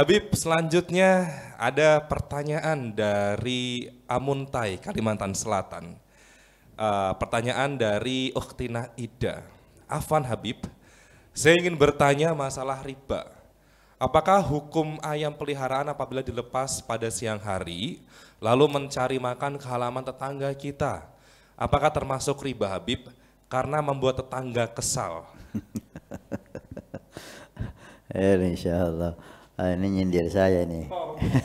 Habib, selanjutnya ada pertanyaan dari Amuntai, Kalimantan Selatan. Uh, pertanyaan dari Uktina Ida. Afan Habib, saya ingin bertanya masalah riba. Apakah hukum ayam peliharaan apabila dilepas pada siang hari, lalu mencari makan ke halaman tetangga kita? Apakah termasuk riba Habib? Karena membuat tetangga kesal. Eh, insya Allah Oh, ini nyindir saya nih.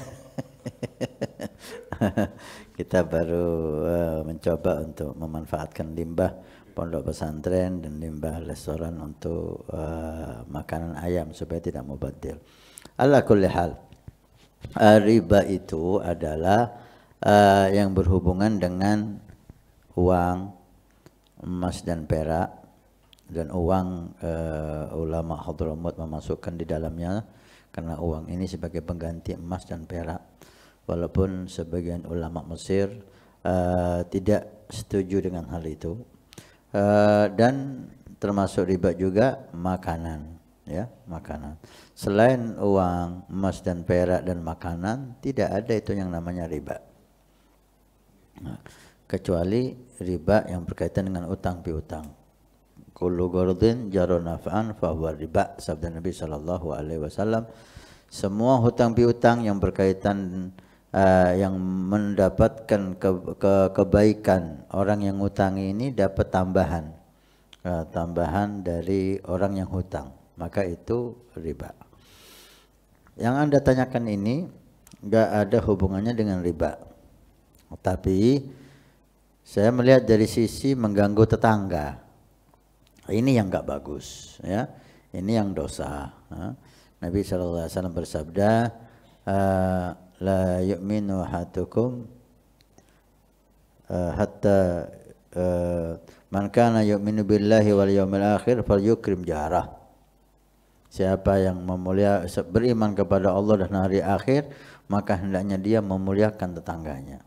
kita baru uh, mencoba untuk memanfaatkan limbah pondok pesantren dan limbah restoran untuk uh, makanan ayam supaya tidak mubadil. Ala kulli hal. Uh, riba itu adalah uh, yang berhubungan dengan uang emas dan perak dan uang uh, ulama Hadramaut memasukkan di dalamnya karena uang ini sebagai pengganti emas dan perak. Walaupun sebagian ulama Mesir uh, tidak setuju dengan hal itu. Uh, dan termasuk riba juga makanan, ya, makanan. Selain uang, emas dan perak dan makanan, tidak ada itu yang namanya riba. Nah, kecuali riba yang berkaitan dengan utang piutang kullu ghardin jaro naf'an riba sabda Nabi sallallahu alaihi wasallam semua hutang piutang yang berkaitan uh, yang mendapatkan ke, ke, kebaikan orang yang hutang ini dapat tambahan uh, tambahan dari orang yang hutang maka itu riba yang anda tanyakan ini nggak ada hubungannya dengan riba tapi saya melihat dari sisi mengganggu tetangga ini yang nggak bagus, ya. Ini yang dosa. Nabi wasallam bersabda, eh, La yu'minu hatukum eh, hatta eh, man kana yu'minu billahi wal yawmil akhir fal yukrim jarah. Siapa yang memulia beriman kepada Allah dan hari akhir, maka hendaknya dia memuliakan tetangganya.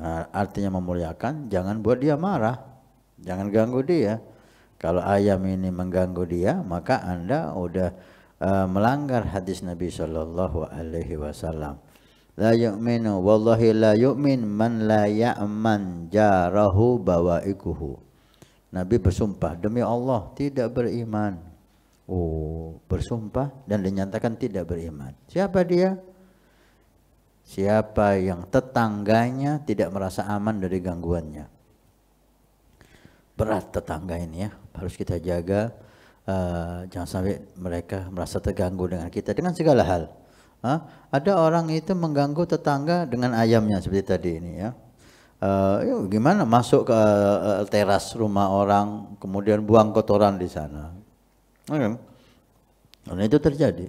Nah, artinya memuliakan, jangan buat dia marah, jangan ganggu dia. Kalau ayam ini mengganggu dia, maka Anda udah uh, eh, melanggar hadis Nabi sallallahu alaihi wasallam. La yu'minu wallahi la yu'min man la ya'man jarahu bawaikuhu. Nabi bersumpah demi Allah tidak beriman. Oh, bersumpah dan dinyatakan tidak beriman. Siapa dia? Siapa yang tetangganya tidak merasa aman dari gangguannya? berat tetangga ini ya harus kita jaga uh, jangan sampai mereka merasa terganggu dengan kita dengan segala hal huh? ada orang itu mengganggu tetangga dengan ayamnya seperti tadi ini ya uh, yuk, gimana masuk ke uh, teras rumah orang kemudian buang kotoran di sana okay. Ya itu terjadi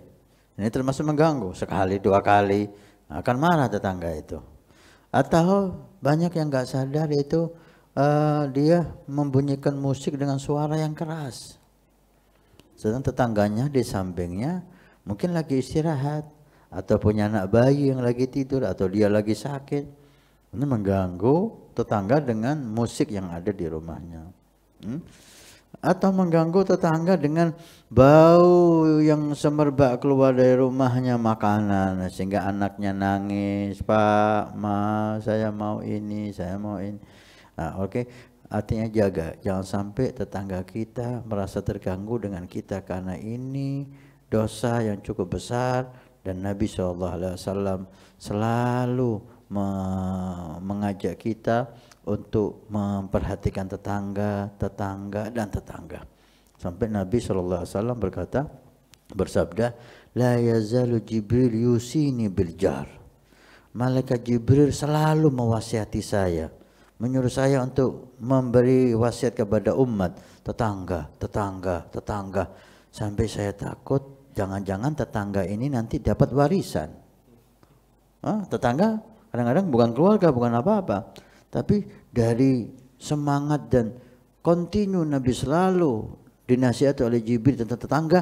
ini termasuk mengganggu sekali dua kali akan marah tetangga itu atau banyak yang nggak sadar itu uh, dia membunyikan musik dengan suara yang keras. Sedang tetangganya di sampingnya mungkin lagi istirahat atau punya anak bayi yang lagi tidur atau dia lagi sakit. Ini mengganggu tetangga dengan musik yang ada di rumahnya. Hmm? Atau mengganggu tetangga dengan bau yang semerbak keluar dari rumahnya makanan sehingga anaknya nangis, "Pak, Ma, saya mau ini, saya mau ini." Nah, oke, okay. artinya jaga, jangan sampai tetangga kita merasa terganggu dengan kita karena ini dosa yang cukup besar dan Nabi saw selalu me mengajak kita untuk memperhatikan tetangga, tetangga dan tetangga. Sampai Nabi saw berkata, bersabda, la yazalu Jibril yusini biljar. Malaikat Jibril selalu mewasiati saya menyuruh saya untuk memberi wasiat kepada umat, tetangga, tetangga, tetangga. Sampai saya takut jangan-jangan tetangga ini nanti dapat warisan. Hah? Tetangga kadang-kadang bukan keluarga, bukan apa-apa. Tapi dari semangat dan kontinu Nabi selalu dinasihati oleh Jibril tentang tetangga,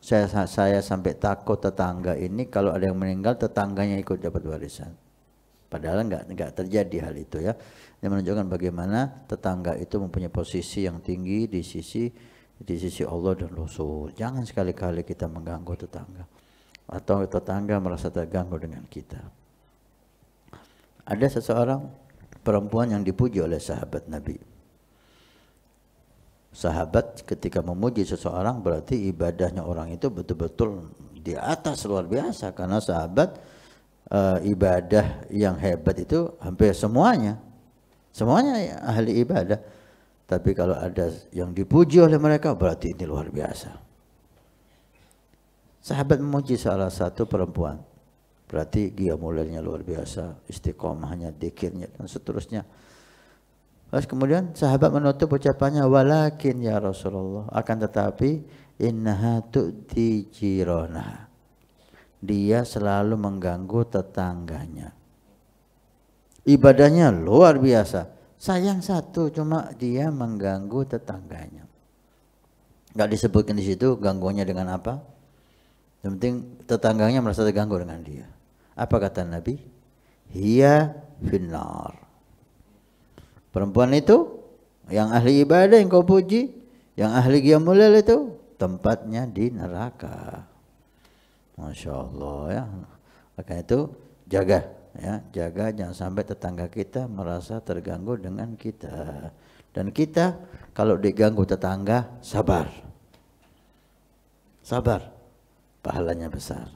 saya saya sampai takut tetangga ini kalau ada yang meninggal tetangganya ikut dapat warisan. Padahal enggak, enggak terjadi hal itu ya. Ini menunjukkan bagaimana tetangga itu mempunyai posisi yang tinggi di sisi di sisi Allah dan Rasul. Jangan sekali-kali kita mengganggu tetangga atau tetangga merasa terganggu dengan kita. Ada seseorang perempuan yang dipuji oleh sahabat Nabi. Sahabat ketika memuji seseorang berarti ibadahnya orang itu betul-betul di atas luar biasa karena sahabat e, ibadah yang hebat itu hampir semuanya Semuanya ahli ibadah. Tapi kalau ada yang dipuji oleh mereka berarti ini luar biasa. Sahabat memuji salah satu perempuan. Berarti dia mulainya luar biasa, istiqomahnya, dikirnya dan seterusnya. Lalu kemudian sahabat menutup ucapannya walakin ya Rasulullah akan tetapi innaha tu'ti Jirona, Dia selalu mengganggu tetangganya ibadahnya luar biasa sayang satu cuma dia mengganggu tetangganya nggak disebutkan di situ ganggunya dengan apa yang penting tetangganya merasa terganggu dengan dia apa kata Nabi hia finar. perempuan itu yang ahli ibadah yang kau puji yang ahli giamulil itu tempatnya di neraka Masya Allah ya. Maka itu jaga ya jaga jangan sampai tetangga kita merasa terganggu dengan kita dan kita kalau diganggu tetangga sabar sabar pahalanya besar